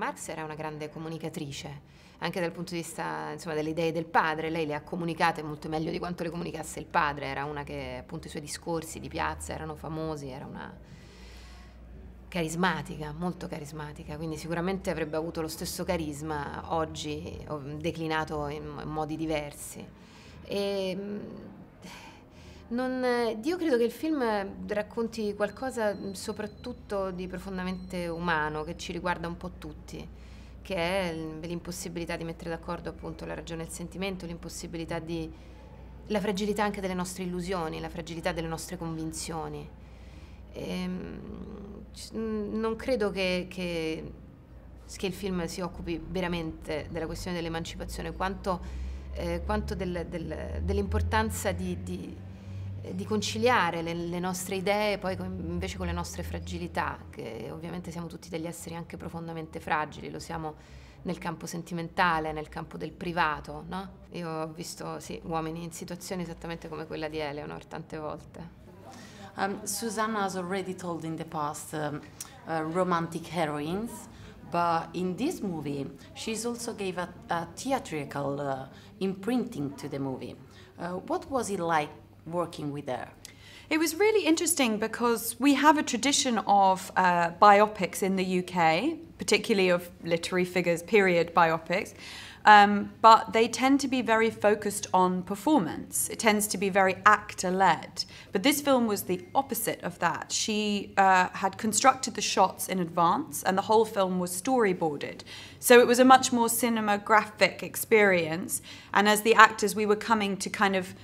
Marx era una grande comunicatrice, anche dal punto di vista insomma, delle idee del padre, lei le ha comunicate molto meglio di quanto le comunicasse il padre, era una che appunto i suoi discorsi di piazza erano famosi, era una carismatica, molto carismatica, quindi sicuramente avrebbe avuto lo stesso carisma oggi declinato in modi diversi. E, non, eh, io credo che il film eh, racconti qualcosa mm, soprattutto di profondamente umano, che ci riguarda un po' tutti, che è l'impossibilità di mettere d'accordo appunto la ragione e il sentimento, l'impossibilità di... la fragilità anche delle nostre illusioni, la fragilità delle nostre convinzioni. E, ehm, mm, non credo che, che, che il film si occupi veramente della questione dell'emancipazione, quanto eh, quanto del, del, dell'importanza di, di, eh, di conciliare le, le, nostre idee poi con, invece con le nostre fragilità, che ovviamente siamo tutti degli esseri anche profondamente fragili, lo siamo nel campo sentimentale, nel campo del privato, no? Io ho visto sì, uomini in situazioni esattamente come quella di Eleonor tante volte. Um, Susanna has already told in the past um, uh, romantic heroines, but in this movie she's also gave a, a theatrical uh, imprinting to the movie. Uh, what was it like working with her? It was really interesting because we have a tradition of uh, biopics in the UK, particularly of literary figures, period biopics. Um, but they tend to be very focused on performance. It tends to be very actor led. But this film was the opposite of that. She uh, had constructed the shots in advance, and the whole film was storyboarded. So it was a much more cinematographic experience. And as the actors, we were coming to kind of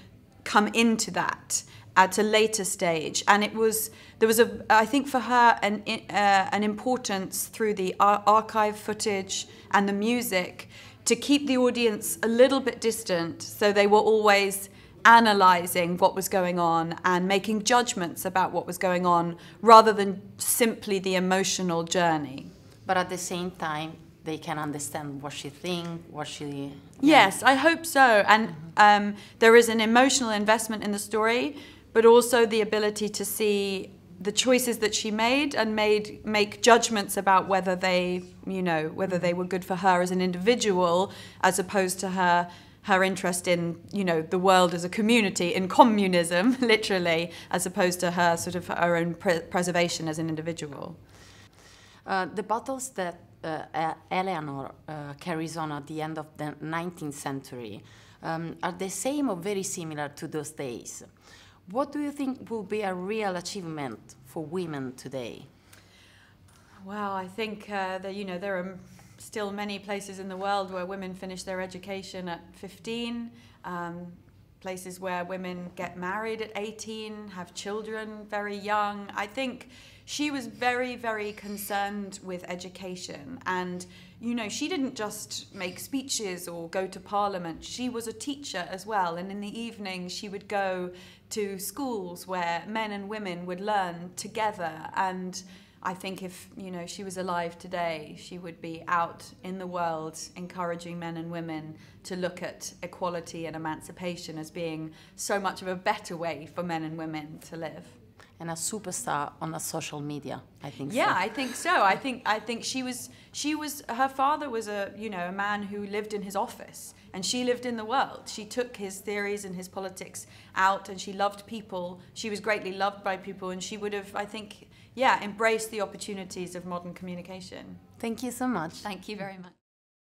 come into that at a later stage. And it was there was a I think for her an uh, an importance through the ar archive footage and the music to keep the audience a little bit distant, so they were always analyzing what was going on and making judgments about what was going on rather than simply the emotional journey. But at the same time, they can understand what she think, what she. Yes, I hope so. And mm -hmm. um, there is an emotional investment in the story, but also the ability to see the choices that she made and made make judgments about whether they you know whether they mm-hmm. were good for her as an individual as opposed to her her interest in you know the world as a community in communism literally as opposed to her sort of her own pre preservation as an individual uh, the battles that uh, Eleanor uh, carries on at the end of the 19th century um, are the same or very similar to those days. What do you think will be a real achievement for women today? Well, I think uh, that you know there are still many places in the world where women finish their education at 15. Um, places where women get married at 18, have children very young. I think she was very, very concerned with education. And, you know, she didn't just make speeches or go to parliament, she was a teacher as well. And in the evening, she would go to schools where men and women would learn together. And, I think if you know she was alive today, she would be out in the world encouraging men and women to look at equality and emancipation as being so much of a better way for men and women to live and a superstar on a social media. I think. Yeah, so. I think so. I think I think she was she was her father was a you know a man who lived in his office and she lived in the world. She took his theories and his politics out, and she loved people. She was greatly loved by people, and she would have I think yeah embraced the opportunities of modern communication. Thank you so much. Thank you very much.